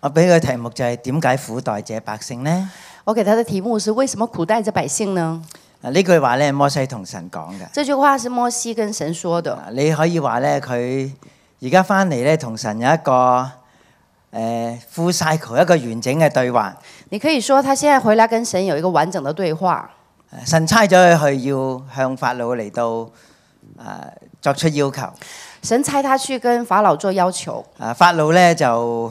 我俾佢题目就系点解苦待这百姓呢？我给他的题目是为什么苦待这百姓呢？啊呢句话咧，摩西同神讲嘅。这句话是摩西跟神说的。你可以话咧，佢而家翻嚟咧，同神有一个诶 full cycle 一个完整嘅对话。你可以说，他现在回来跟神有一个完整的对话。神差咗佢去要向法老嚟到啊作出要求。神差他去跟法老做要求。啊法老咧就。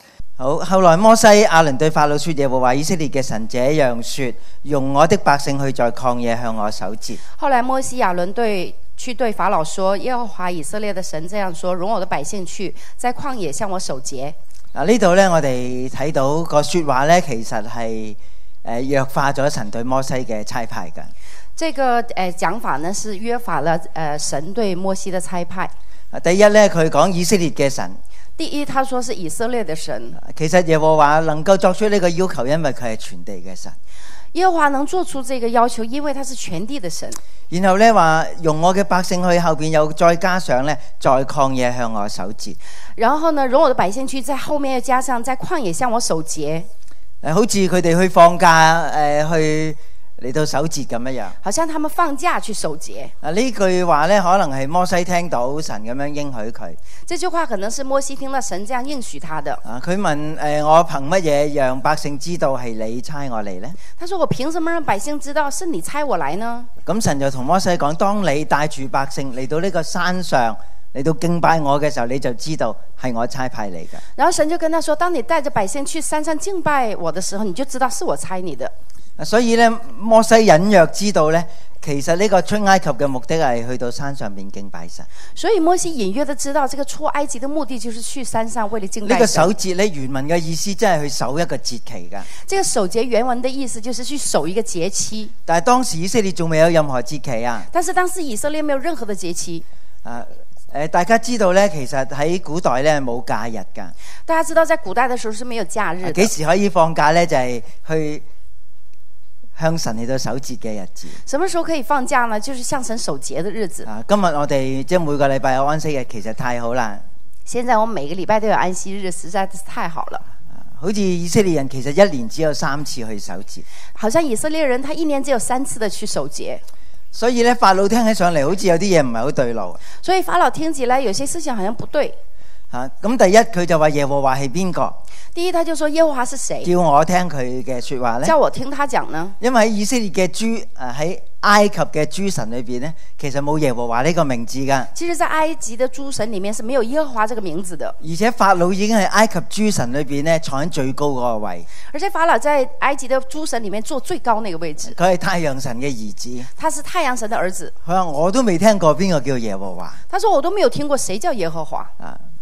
好，后来摩西阿伦对法老说：，耶和华以色列嘅神这样说，容我的百姓去在旷野向我守节。后来摩西亚伦对去对法老说：，耶和华以色列的神这样说，容我的百姓去在旷野向我守节。嗱，呢度咧，我哋睇到个说话咧，其实系诶弱化咗神对摩西嘅差派嘅。这个诶讲法呢，是约法了诶神对摩西的差派。第一咧，佢讲以色列嘅神。第一，他说是以色列的神。其实耶和华能够作出呢个要求，因为佢系全地嘅神。耶和华能做出这个要求，因为他是全地的神。然后咧话容我嘅百姓去后边又再加上咧，在旷野向我守节。然后呢，容我的百姓去在后面又加上在旷野向我守节。诶，好似佢哋去放假诶去。嚟到守节咁样样，好像他们放假去守节。啊，呢句话咧，可能系摩西听到神咁样应许佢。这句话可能是摩西听到神这样应许他的。啊，佢问诶，我凭乜嘢让百姓知道系你差我嚟呢？」他说：我凭什么让百姓知道是你差我嚟呢？咁神就同摩西讲：当你带住百姓嚟到呢个山上嚟到敬拜我嘅时候，你就知道系我差派嚟嘅。然后神就跟他说：当你带着百姓去山上敬拜我的时候，你就知道是我差你的。所以咧，摩西隐约知道咧，其实呢个出埃及嘅目的系去到山上面敬拜神。所以摩西隐约都知道，这个出埃及的目的就是去山上为了敬拜神。呢个守节咧，原文嘅意思真系去守一个节期噶。这个守节原文的意思就是去守一个节期。但系当时以色列仲未有任何节期啊。但是当时以色列没有任何的节期。啊诶，大家知道咧，其实喺古代咧冇假日噶。大家知道在古代的时候是没有假日。几时可以放假咧？就系去。向神你到守节嘅日子，什么时候可以放假呢？就是向神守节的日子。今日我哋即系每个礼拜有安息日，其实太好啦。现在我每个礼拜都有安息日，实在是太好了。好似以色列人其实一年只有三次去守节，好像以色列人他一年只有三次的去守节。所以咧，法老听起上嚟好似有啲嘢唔系好对路。所以法老听起来有些事情好像不对。吓咁，第一佢就话耶和华系边个？第一，他就说耶和华是谁？叫我听佢嘅说话咧？叫我听他讲呢？因为喺以色列嘅诸诶喺埃及嘅诸神里边咧，其实冇耶和华呢个名字噶。其实，在埃及的诸神里面是没有耶和华这个名字的。而且法老已经系埃及诸神里边咧，坐喺最高嗰个位。而且法老在埃及的诸神里面坐最高那个位置。佢系太阳神嘅儿子。他是太阳神的儿子。佢话我都未听过边个叫耶和华。他说我都没有听过谁叫耶和华啊。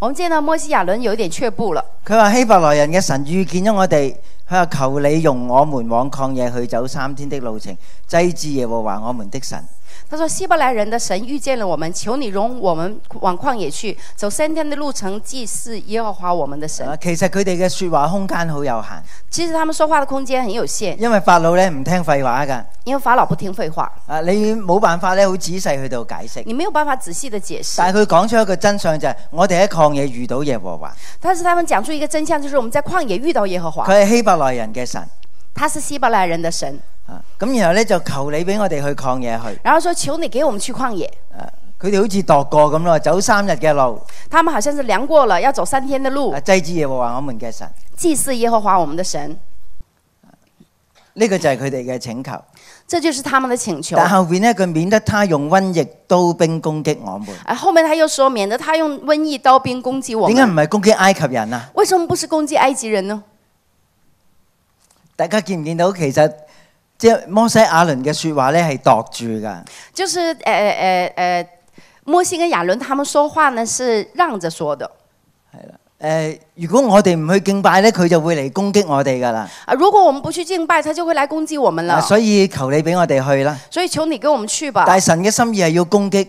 我见到摩西亚伦有点却步了。佢话希伯来人嘅神遇见咗我哋，佢话求你容我们往旷野去走三天的路程，祭祀耶和华我们的神。他说希伯来人的神遇见了我们，求你容我们往旷野去，走三天的路程祭祀耶和华我们的神。其实佢哋嘅说话空间好有限。其实他们说话的空间很有限。因为法老咧唔听废话噶。因为法老不听废话。啊，你冇办法咧，好仔细去到解释。你没有办法仔细的解释。但系佢讲出一个真相就系，我哋喺旷野遇到耶和华。但是他们讲出一个真相，就是我们在旷野遇到耶和华。佢系希伯来人嘅神。他是希伯来人的神。咁然后咧就求你俾我哋去旷野去。然后说求你给我们去旷野。佢哋好似度过咁咯，走三日嘅路。他们好像是量过了，要走三天的路。祭祀耶和华我们嘅神。祭祀耶和华我们的神。呢个就系佢哋嘅请求。这就是他们的请求。但后边呢，佢免得他用瘟疫刀兵攻击我们。啊，后面他又说免得他用瘟疫刀兵攻击我们。点解唔系攻击埃及人啊？为什么不是攻击埃及人呢？大家见唔见到其实？即系摩西、亚伦嘅说话咧，系度住噶。就是诶诶诶，摩西跟亚伦他们说话呢，是让着说的。系啦，诶，如果我哋唔去敬拜咧，佢就会嚟攻击我哋噶啦。啊，如果我们不去敬拜，他就会来攻击我们啦。所以求你俾我哋去啦。所以求你跟我们去吧。但系神嘅心意系要攻击。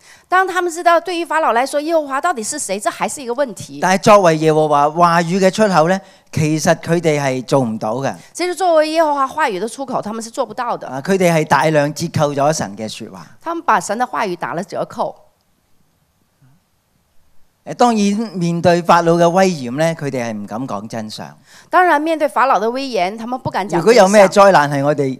当他们知道对于法老来说耶和华到底是谁，这还是一个问题。但系作为耶和华话语嘅出口呢，其实佢哋系做唔到嘅。其实作为耶和华话语的出口，他们是做不到的。佢哋系大量折扣咗神嘅说话。他们把神的话语打了折扣。诶，当然面对法老嘅威严呢，佢哋系唔敢讲真相。当然面对法老的威严，他们不敢讲。如果有咩灾难系我哋？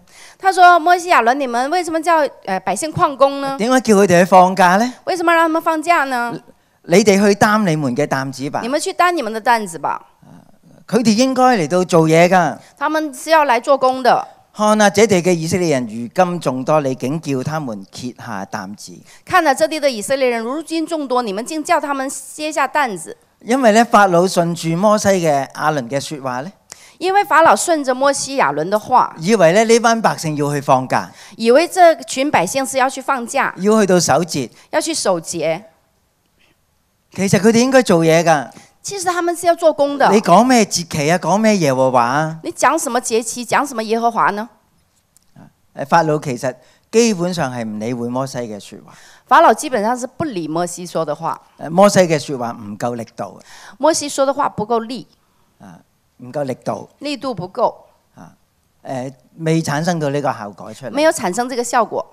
他说：摩西亚伦，你们为什么叫诶百姓旷工呢？点解叫佢哋去放假呢？为什么让他们放假呢？你哋去担你们嘅担子吧。你们去担你们的担子吧。佢哋应该嚟到做嘢噶。他们是要来做工的。看啊，这地嘅以色列人如今众多，你竟叫他们揭下担子？看啊，这地的以色列人如今众多，你们竟叫他们歇下担子？因为咧，法老顺住摩西嘅阿伦嘅说话咧。因为法老顺着摩西亚伦的话，以为咧呢班百姓要去放假，以为这群百姓是要去放假，要去到守节，要去守节。其实佢哋应该做嘢噶。其实他们是要做工的。你讲咩节期啊？讲咩耶和华？你讲什么节期？讲什么耶和华呢？诶，法老其实基本上系唔理会摩西嘅说话。法老基本上是不理摩西说的话。摩西嘅说话唔够力度。摩西说的话不够力。啊。唔够力度，力度不够。啊，诶，未产生到呢个效果出嚟，没有产生这个效果。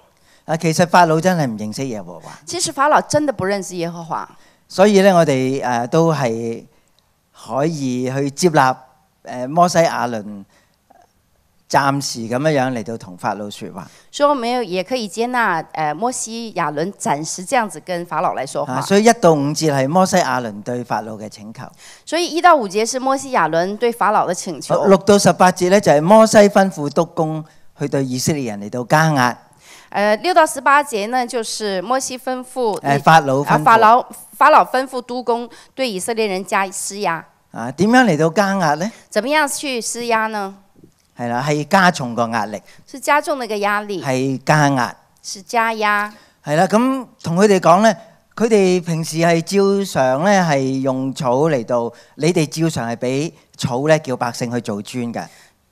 啊，其实法老真系唔认识耶和华。其实法老真的不认识耶和华。所以咧，我哋诶都系可以去接纳诶摩西亚伦。暫時咁樣样嚟到同法老说話，所以我們也也可以接受誒摩西亞倫暫時這樣子跟法老來說話。所以一到五節係摩西亞倫對法老嘅請求。所以一到五節是摩西亞倫對法老嘅請求。六到十八節咧就係摩西吩咐督工去對以色列人嚟到加壓。誒六到十八節呢，就是摩西吩咐誒法老吩咐法老法老吩咐督工對以色列人加施壓。啊，點樣嚟到加壓呢？怎么樣去施壓呢？系啦，系加重个压力，是加重那个压力，系加压，是加压。系啦，咁同佢哋讲咧，佢哋平时系照常咧，系用草嚟到，你哋照常系俾草咧叫百姓去做砖嘅。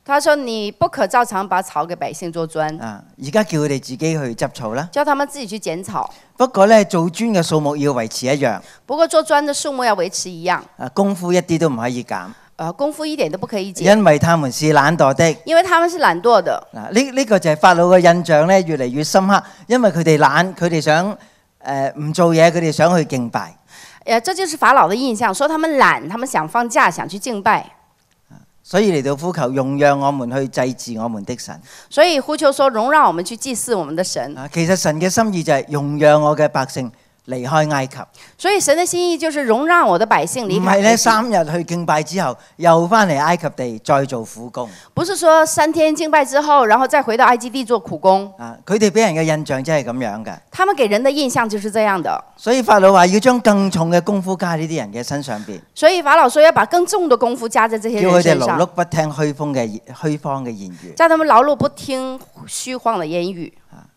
他说你不可照常把草给百姓做砖。啊，而家叫佢哋自己去执草啦。叫他们自己去剪草。不过咧，做砖嘅数目要维持一样。不过做砖的数目要维持一样。啊，功夫一啲都唔可以减。功夫一點都不可以解，因為他們是懶惰的。因為他們是懶惰的。嗱，呢呢個就係法老嘅印象咧，越嚟越深刻，因為佢哋懶，佢哋想唔做嘢，佢哋想去敬拜。誒，这就是法老嘅印象，说他们懶，他们想放假，想去敬拜。所以嚟到呼求容让我們去祭祀我們的神。所以呼求說容让我們去祭祀我們的神。啊，其實神嘅心意就係容让我嘅百姓。离开埃及，所以神的心意就是容让我的百姓离开。唔系咧，三日去敬拜之后，又翻嚟埃及地再做苦工。不是说三天敬拜之后，然后再回到埃及地做苦工。啊，佢哋俾人嘅印象真系咁样嘅。他们给人的印象就是这样的。所以法老话要将更重嘅功夫加喺呢啲人嘅身上边。所以法老说要把更重的功夫加在这些人身上。叫佢哋劳碌不听虚风嘅虚谎嘅言语。叫他们劳碌不听虚谎嘅言语。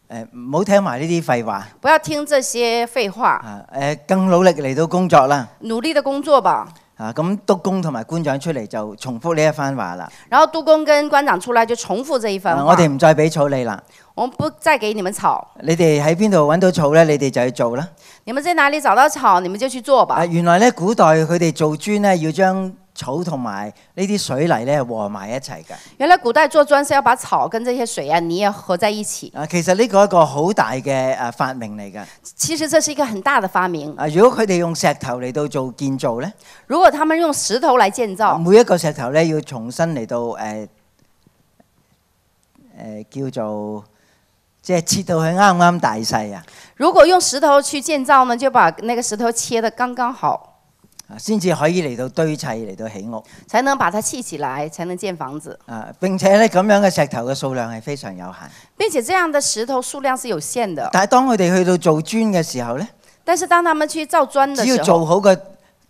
誒唔好聽埋呢啲廢話。不要聽這些廢話。啊誒，更努力嚟到工作啦。努力的工作吧。啊咁，督工同埋官長出嚟就重複呢一番話啦。然後督工跟官長出來就重複這一番話。我哋唔再俾草你啦。我不再給你們草。你哋喺邊度揾到草咧？你哋就去做啦。你們在哪里找到草，你們就去做吧。原來咧，古代佢哋做磚咧，要將。草同埋呢啲水泥咧和埋一齐噶。原来古代做砖是要把草跟这些水啊泥啊合在一起。啊，其实呢个一个好大嘅诶发明嚟噶。其实这是一个很大的发明。啊，如果佢哋用石头嚟到做建造咧？如果他们用石头来建造，每一个石头咧要重新嚟到诶诶叫做即系切到佢啱啱大细啊。如果用石头去建造呢，就把那个石头切得刚刚好。先至可以嚟到堆砌，嚟到起屋，才能把它砌起来，才能建房子。啊，并且咧咁样嘅石头嘅数量系非常有限。并且这样的石头数量是有限的。但系当佢哋去到做砖嘅时候咧，但是当他们去造磚，只要做好个。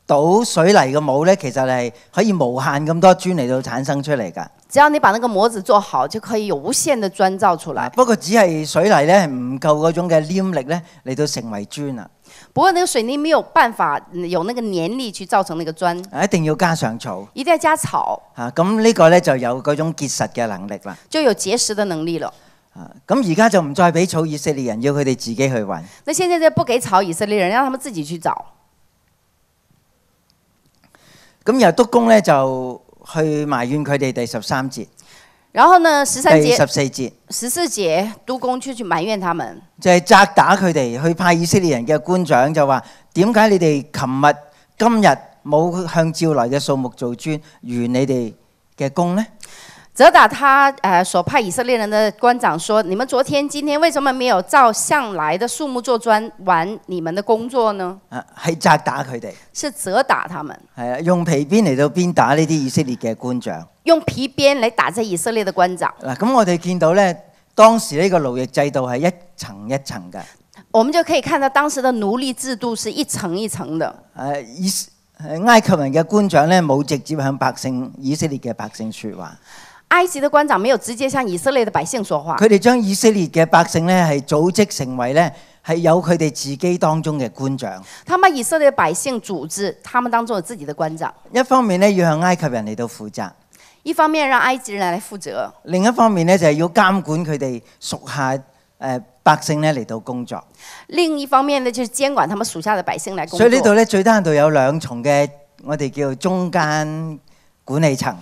倒水泥嘅模咧，其实系可以无限咁多砖嚟到产生出嚟噶。只要你把那个模子做好，就可以有无限的砖造出來。不过只系水泥咧，唔够嗰种嘅黏力咧嚟到成为砖啊。不过那个水泥没有办法有那个黏力去造成那个砖。一定要加上草。一定要加草。吓，咁呢个咧就有嗰种结实嘅能力啦。就有结实的能力啦。咁而家就唔再俾草以色列人，要佢哋自己去揾。那现在就不给草以色列人，让他们自己去找。咁又督工咧就去埋怨佢哋第十三节。然后呢十三节、十四节、十四节，督工出去埋怨他们，就系责打佢哋去派以色列人嘅官长就话：点解你哋琴日今日冇向照来嘅数目做专，如你哋嘅工呢？责打他诶，所派以色列人的官长说：，你们昨天、今天为什么没有照向来的数目做砖，玩你们的工作呢？啊，系责打佢哋，是责打他们系啊，用皮鞭嚟到鞭打呢啲以色列嘅官长，用皮鞭嚟打这以色列的官长嗱。咁我哋见到咧，当时呢个奴役制度系一层一层嘅。我们就可以看到当时的奴隶制度是一层一层的。诶，以诶埃及人嘅官长咧，冇直接向百姓以色列嘅百姓说话。埃及的官长没有直接向以色列的百姓说话，佢哋将以色列嘅百姓咧系组织成为咧系有佢哋自己当中嘅官长。他们以色列百姓组织，他们当中有自己的官长。一方面咧要向埃及人嚟到负责，一方面让埃及人嚟负责。另一方面咧就系要监管佢哋属下诶百姓咧嚟到工作。另一方面咧就系监管他们属下的百姓嚟。工所以呢度咧最限度有两重嘅，我哋叫中间管理层。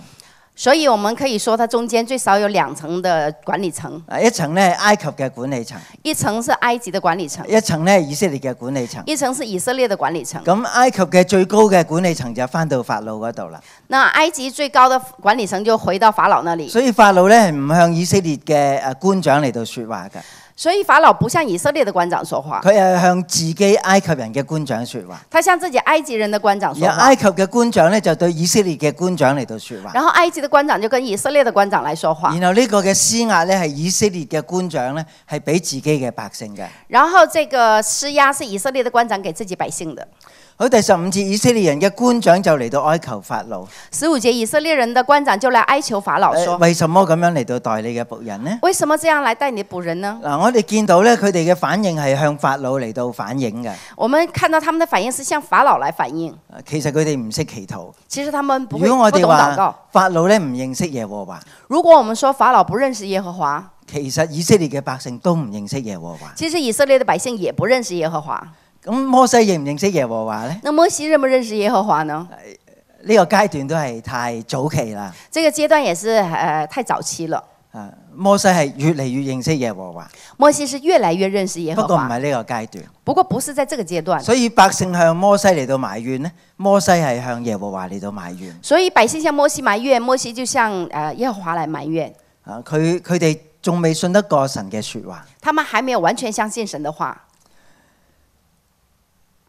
所以，我们可以说，它中间最少有两层的管理层。啊，一层呢，埃及嘅管理层；一层是埃及的管理层；一层呢，以色列嘅管理层；一层是以色列的管理层。咁埃及嘅最高嘅管理层就翻到法老嗰度啦。那埃及最高的管理层就回到法老那里。所以法老呢，唔向以色列嘅诶官长嚟到说话噶。所以法老不向以色列的官长说话，佢系向自己埃及人嘅官长说话。他向自己埃及人的官长说话。而埃及嘅官长咧就对以色列嘅官长嚟到说话。然后埃及的官长就跟以色列的官长嚟说话。然后呢个嘅施压咧系以色列嘅官长咧系俾自己嘅百姓嘅。然后这个施压是以色列的官长给自己百姓的。好，第十五节，以色列人嘅官长就嚟到哀求法老。十五节，以色列人的官长就嚟哀求法老说：为什么咁样嚟到代理嘅仆人呢？为什么这样来代理仆人呢？嗱，我哋见到咧，佢哋嘅反应系向法老嚟到反映嘅。我们看到他们的反应是向法老来反映。其实佢哋唔识祈祷。其实他们如果我哋话法老咧唔认识耶和华。如果我们说法老不认识耶和华，其实以色列嘅百姓都唔认识耶和华。其实以色列的百姓也不认识耶和华。咁摩西认唔认识耶和华咧？那摩西认唔认识耶和华呢？呢个阶段都系太早期啦。这个阶段也是诶太早期了。啊，摩西系越嚟越认识耶和华。摩西是越来越认识耶和华。不过唔系呢个阶段。不过不是在这个阶段。所以百姓向摩西嚟到埋怨呢？摩西系向耶和华嚟到埋怨。所以百姓向摩西埋怨，摩西就向诶耶和华嚟埋怨。啊，佢佢哋仲未信得过神嘅说话。他们还没有完全相信神的话。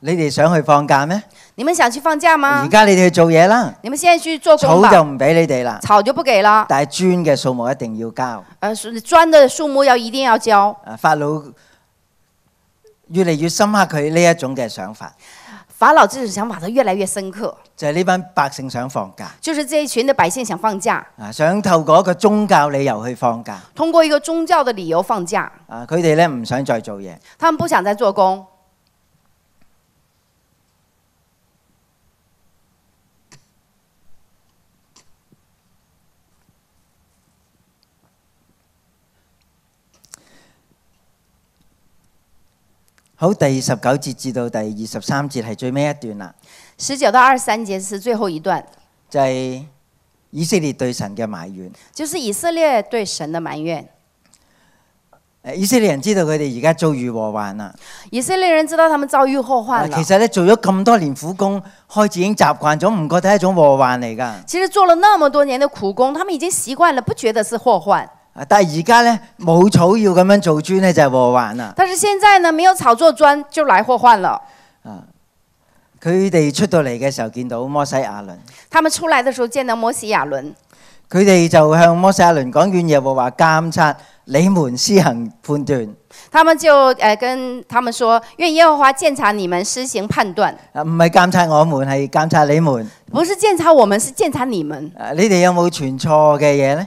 你哋想去放假咩？你们想去放假吗？而家你哋去做嘢啦。你们现在去做工。草就唔俾你哋啦。草就不给啦。但系砖嘅数目一定要交。诶，砖嘅数目要一定要交。诶，法老越嚟越深刻佢呢一种嘅想法。法老这种想法，就越来越深刻。就系呢班百姓想放假。就是这一群的百姓想放假。啊，想透过一个宗教理由去放假。通过一个宗教的理由放假。啊，佢哋咧唔想再做嘢。他们不想再做工。好，第二十九节至到第二十三节系最尾一段啦。十九到二十三节是最后一段，就系以色列对神嘅埋怨，就是以色列对神的埋怨。诶，以色列人知道佢哋而家遭遇祸患啦。以色列人知道他们遭遇祸患啦。其实咧做咗咁多年苦工，开始已经习惯咗，唔觉得系一种祸患嚟噶。其实做了那么多年的苦工，他们已经习惯了，不觉得是祸患。但系而家咧冇草要咁样做砖咧就祸患啦。但是现在呢没有炒作砖就来祸患了。啊，佢哋出到嚟嘅时候见到摩西亚伦。他们出来的时候见到摩西亚伦。佢哋就向摩西亚伦讲愿完和华监察你们施行判断。他们就诶跟他们说，愿耶和华监察你们施行判断。唔系监察我们，系监察你们。不是监察我们，是监察你们。你哋有冇存错嘅嘢咧？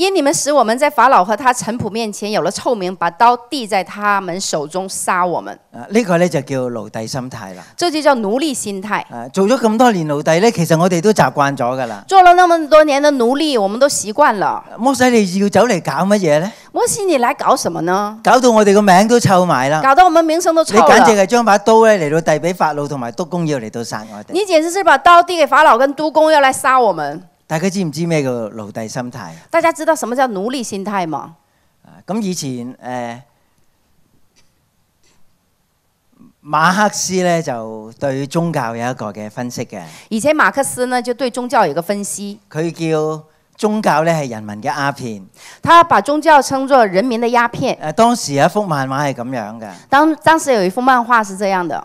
因你们使我们在法老和他臣仆面前有了臭名，把刀递在他们手中杀我们。啊，呢个呢就叫奴隶心态啦。这就叫奴隶心态。啊，做咗咁多年奴隶呢，其实我哋都习惯咗噶啦。做了那么多年的奴隶，我们都习惯了。摩西你要走嚟搞乜嘢呢？摩西你来搞什么呢？搞到我哋个名都臭埋啦！搞到我们名声都臭。你简直系将把刀咧嚟到递俾法老同埋督工要嚟到杀我哋。你简直是把刀递给法老跟督工要来杀我们。大家知唔知咩叫奴隸心態？大家知道什么叫奴隸心態吗？咁以前誒马克思咧就對宗教有一個嘅分析嘅。以前马克思呢就對宗教有一個分析。佢叫宗教咧係人民嘅鴉片。他把宗教稱作人民的鴉片。当當時一幅漫畫係咁樣嘅。當当時有一幅漫畫是這樣的。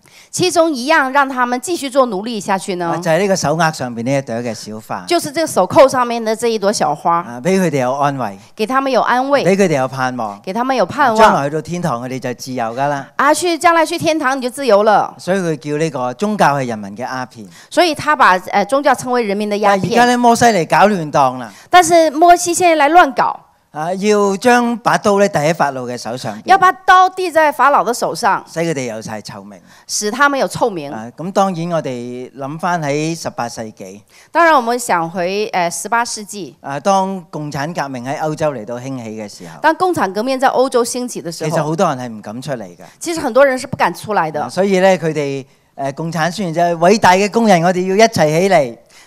其中一樣讓他們繼續做奴力下去呢？就係呢個手握上面呢一朵嘅小花，就是这个手扣上面的這一朵小花，俾佢哋有安慰，给他们有安慰，俾佢哋有盼望，给他们有盼望。將來去到天堂，佢哋就自由噶啦。啊，去將來去天堂你就自由了。所以佢叫呢個宗教係人民嘅鸦片。所以他把誒宗教稱為人民的鸦片。而家摩西嚟搞亂檔啦。但是摩西现在来亂搞。啊！要将把刀咧，递喺法老嘅手上。要把刀递在法老嘅手上，使佢哋有晒臭名。使他们有臭名。咁当然我哋谂翻喺十八世纪。当然我们想回诶十八世纪。啊，当共产革命喺欧洲嚟到兴起嘅时候。当共产革命在欧洲兴起嘅时候。其实好多人系唔敢出嚟嘅。其实很多人是不敢出来的。所以咧，佢哋诶，共产宣言就系伟大嘅工人，我哋要一齐起嚟。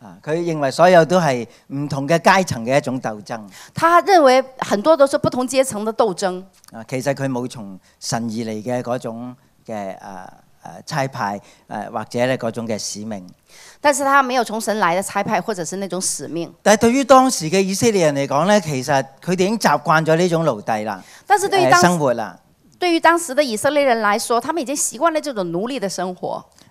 啊！佢認為所有都係唔同嘅階層嘅一種鬥爭。他認為很多都是不同階層的鬥爭。啊，其實佢冇從神而嚟嘅嗰種嘅诶诶差派誒或者咧嗰種嘅使命。但是他没有從神来嘅差派，或者是那種使命。但系對於當時嘅以色列人嚟講咧，其實佢哋已經習慣咗呢種奴隸啦。誒，生活啦。對於當時的以色列人來說，他们已經習慣了這種奴隶的生活。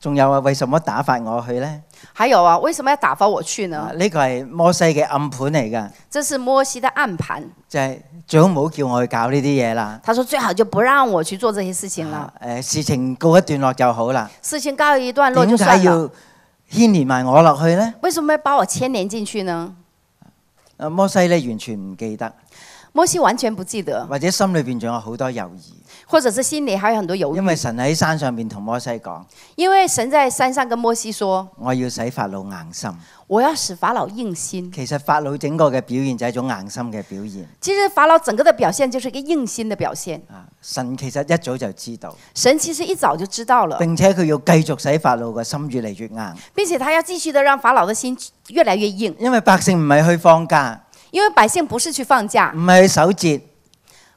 仲有啊？為什麼打發我去呢？還有啊？為什麼要打發我去呢？呢個係摩西嘅暗盤嚟㗎。這是摩西的暗盘。就係最好唔好叫我去搞呢啲嘢啦。他說最好就不讓我去做这些事情了。誒，事情告一段落就好啦。事情告一段落。就解要牽連埋我落去呢？為什麼要把我牽連進去呢？摩西咧完全唔記得。摩西完全不記得。或者心裏边仲有好多猶豫。或者是心里还有很多犹豫。因为神喺山上面同摩西讲。因为神在山上跟摩西说。我要使法老硬心。我要使法老硬心。其实法老整个嘅表现就系一种硬心嘅表现。其实法老整个的表现就是一个硬心的表现。啊，神其实一早就知道。神其实一早就知道了，并且佢要继续使法老嘅心越嚟越硬，并且他要继续的让法老的心越来越硬。因为百姓唔系去放假。因为百姓不是去放假。唔系去守节。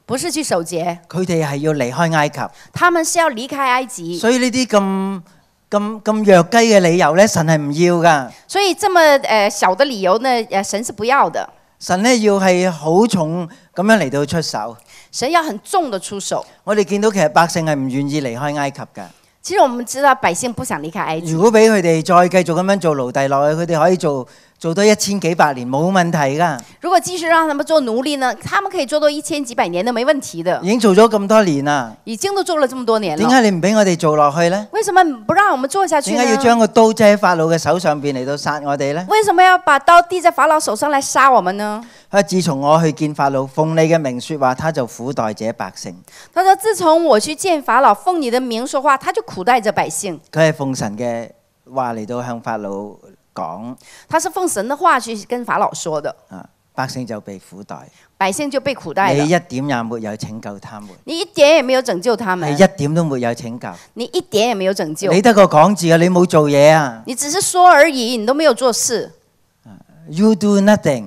不是去守节，佢哋系要离开埃及，他们是要离开埃及。所以呢啲咁咁咁弱鸡嘅理由咧，神系唔要噶。所以这么诶小的理由呢，神是不要的。神咧要系好重咁样嚟到出手。神要很重的出手。我哋见到其实百姓系唔愿意离开埃及嘅。其实我们知道百姓不想离开埃及。如果俾佢哋再继续咁样做奴隶落去，佢哋可以做。做到一千几百年冇问题噶。如果继续让他们做奴隶呢？他们可以做到一千几百年都冇问题的。已经做咗咁多年啦。已经都做了这么多年。点解你唔俾我哋做落去呢？为什么不让我们做下去？点解要将个刀仔喺法老嘅手上边嚟到杀我哋呢？为什么要把刀递在法老手上来杀我们呢？佢自从我去见法老，奉你嘅名说话，他就苦待这百姓。他说：自从我去见法老，奉你的名说话，他就苦待着百姓。佢系奉神嘅话嚟到向法老。讲，他是奉神的话去跟法老说的，啊，百姓就被苦待，百姓就被苦待，你一点也没有拯救他们，你一点也没有拯救他们，你一点都没有拯救，你一点也没有拯救，你得个讲字啊，你冇做嘢啊，你只是说而已，你都没有做事，You do nothing,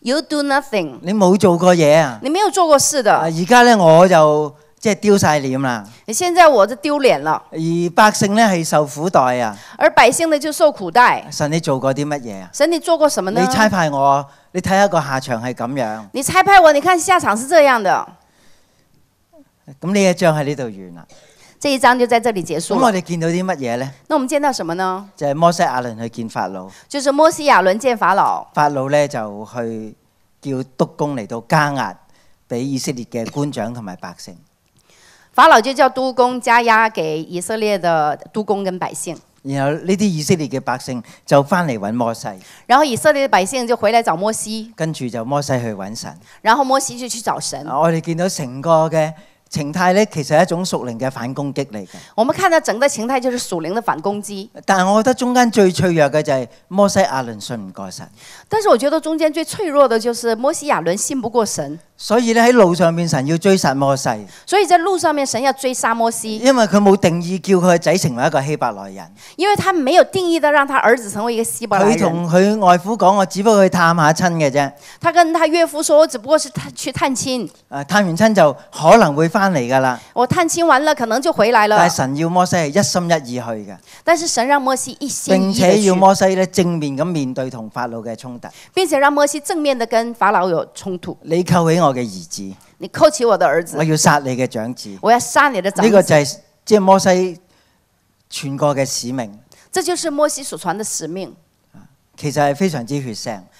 you do nothing，你冇做过嘢啊，你没有做过事的，而家咧我就。即系丢晒脸啦！现在我就丢脸了。而百姓咧系受苦待啊！而百姓呢就受苦待。神你做过啲乜嘢啊？神你做过什么呢？你猜派我，你睇下个下场系咁样。你猜派我，你看下场是这样的。咁呢一章喺呢度完啦。这一章就在这里结束。咁我哋见到啲乜嘢呢？那我们见到什么呢？就系摩西亚伦去见法老。就是摩西亚伦见法老。法老咧就去叫督工嚟到加压，俾以色列嘅官长同埋百姓。法老就叫督工加压给以色列的督工跟百姓，然后呢啲以色列嘅百姓就翻嚟搵摩西，然后以色列嘅百姓就回来找摩西，跟住就摩西去搵神，然后摩西就去找神，我哋见到成个嘅。情態咧，其實係一種属灵嘅反攻擊嚟嘅。我们看到整個情態就是属灵的反攻擊。但係我覺得中間最脆弱嘅就係摩西亞倫信唔過神。但是我覺得中間最脆弱的，就是摩西亞倫信不過神。所以咧喺路上面神要追殺摩西。所以在路上面神要追殺摩西。因為佢冇定義叫佢嘅仔成為一個希伯來人。因為他没有定義的讓他兒子成為一個希伯來人。佢同佢外父講：我只不過去探下親嘅啫。他跟他岳父說：我只不過是去探親。诶，探完親就可能會翻。翻嚟噶啦！我探亲完了，可能就回来了。但系神要摩西系一心一意去嘅。但是神让摩西一心并且要摩西咧正面咁面对同法老嘅冲突，并且让摩西正面的跟法老有冲突。你扣起我嘅儿子，你扣起我的儿子，我要杀你嘅长子，我要杀你的长子。呢个就系即系摩西全国嘅使命。这就是摩西所传的使命。其实系非常之血腥。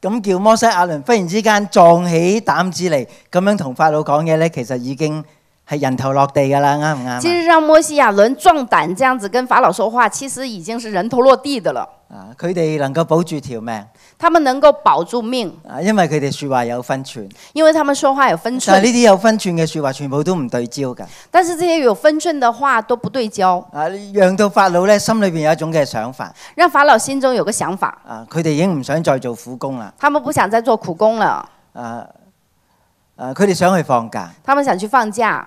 咁叫摩西阿倫忽然之間壮起膽子嚟，咁樣同法老講嘢咧，其實已經。系人头落地噶啦，啱唔啱？其实让摩西亚伦壮胆，这样子跟法老说话，其实已经是人头落地的了。啊，佢哋能够保住条命，他们能够保住命。啊，因为佢哋说话有分寸，因为他们说话有分寸。但呢啲有分寸嘅说话，全部都唔对焦噶。但是这些有分寸的话都不对焦。啊，让到法老咧，心里边有一种嘅想法，让法老心中有个想法。啊，佢哋已经唔想再做苦工啦。他们不想再做苦工了。啊，啊，佢哋想去放假。他们想去放假。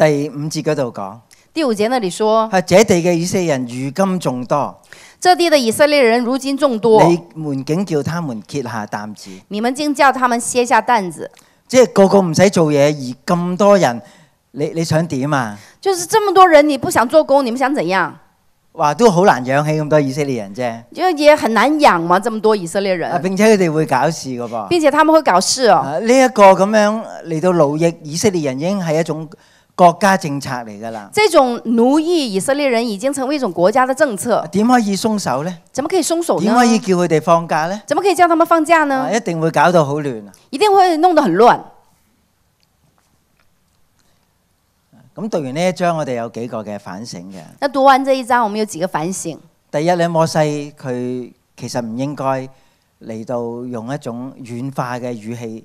第五节嗰度讲第五节，那里说系这地嘅以色列人如今众多。这地的以色列人如今众多，你们竟叫他们揭下担子。你们竟叫他们卸下担子，即系个个唔使做嘢，而咁多人，你你想点啊？就是这么多人，你不想做工，你们想怎样？哇，都好难养起咁多以色列人啫，就也很难养嘛。这么多以色列人，并且佢哋会搞事噶噃，并且他们会搞事哦。呢一个咁样嚟到奴役以色列人，已经系一种。国家政策嚟噶啦，这种奴役以色列人已经成为一种国家的政策。点可以松手呢？怎么可以松手？点可以叫佢哋放假呢？怎么可以叫他们放假呢？一定会搞到好乱啊！一定会弄得很乱。咁读完呢一章，我哋有几个嘅反省嘅。那读完这一章，我们有几个反省？第一咧，摩西佢其实唔应该嚟到用一种软化嘅语气。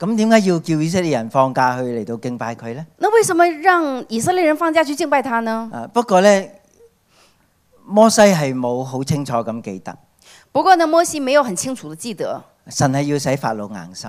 咁点解要叫以色列人放假去嚟到敬拜佢呢？那为什么让以色列人放假去敬拜他呢？啊，不过呢，摩西系冇好清楚咁记得。不过呢，摩西没有很清楚的记得。神系要使法老硬心。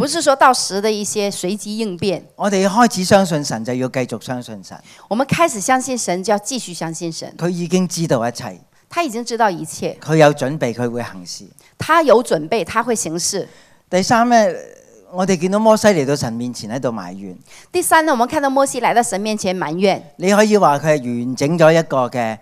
不是说到时的一些随机应变，我哋开始相信神就要继续相信神。我们开始相信神就要继续相信神。佢已经知道一切，他已经知道一切。佢有准备，佢会行事。他有准备，他会行事。第三咧，我哋见到摩西嚟到神面前喺度埋怨。第三呢，我们看到摩西来到神面前埋怨。你可以话佢系完整咗一个嘅。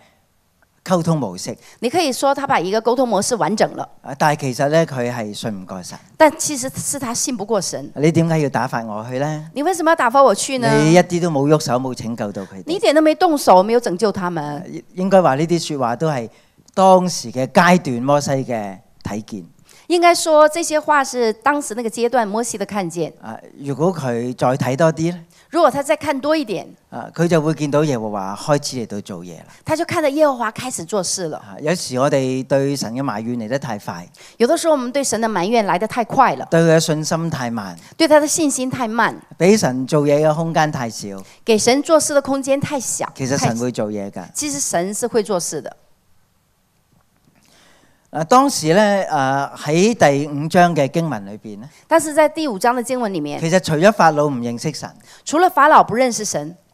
沟通模式，你可以说他把一个沟通模式完整了。但系其实咧，佢系信唔过神。但其实是他信不过神。你点解要打发我去呢？你为什么要打发我去呢？你一啲都冇喐手，冇拯救到佢。你一点都没动手，没有拯救他们。应该话呢啲说话都系当时嘅阶段，摩西嘅睇见。应该说这些话是当时那个阶段，摩西都看见。啊，如果佢再睇多啲。如果他再看多一点，啊，佢就会见到耶和华开始嚟到做嘢啦。他就看到耶和华开始做事了。有时我哋对神嘅埋怨嚟得太快，有的时候我们对神的埋怨来得太快了。对佢嘅信心太慢，对他的信心太慢，俾神做嘢嘅空间太少，给神做事的空间太小。其实神会做嘢噶，其实神是会做事的。嗱，當時咧，誒喺第五章嘅經文裏面，咧，但是在第五章嘅經文里面，其實除咗法老唔認識神，除了法老不認識神。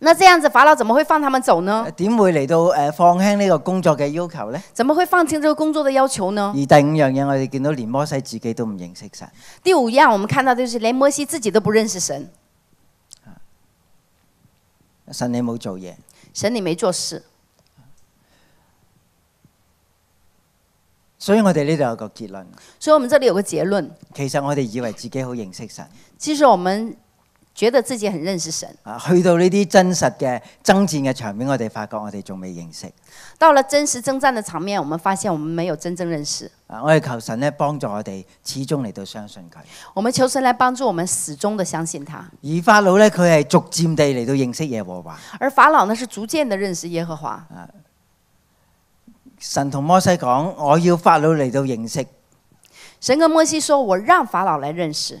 那这样子法老怎么会放他们走呢？点会嚟到诶放轻呢个工作嘅要求呢？怎么会放轻呢个工作的要求呢？而第五样嘢，我哋见到连摩西自己都唔认识神。第五样，我们看到就是连摩西自己都不认识神。神你冇做嘢，神你没做事，所以我哋呢度有个结论。所以我们这里有个结论。其实我哋以为自己好认识神。其实我们。觉得自己很认识神啊，去到呢啲真实嘅征战嘅场面，我哋发觉我哋仲未认识。到了真实征战的场面，我们发现我们没有真正认识。啊，我哋求神咧帮助我哋始终嚟到相信佢。我们求神来帮助我们始终的相信他。而法老咧，佢系逐渐地嚟到认识耶和华。而法老呢，是逐渐的认识耶和华。神同摩西讲，我要法老嚟到认识。神跟摩西说，我让法老来认识。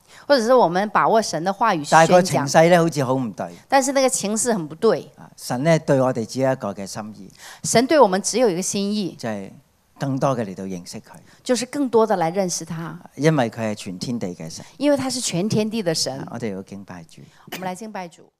或者是我们把握神的话语大讲，但系个情势咧好似好唔对。但是那个情势很不对。神咧对我哋只有一个嘅心意。神对我们只有一个心意，就系更多嘅嚟到认识佢，就是更多的来认识他。因为佢系全天地嘅神，因为他是全天地的神。我哋要敬拜主，我们来敬拜主。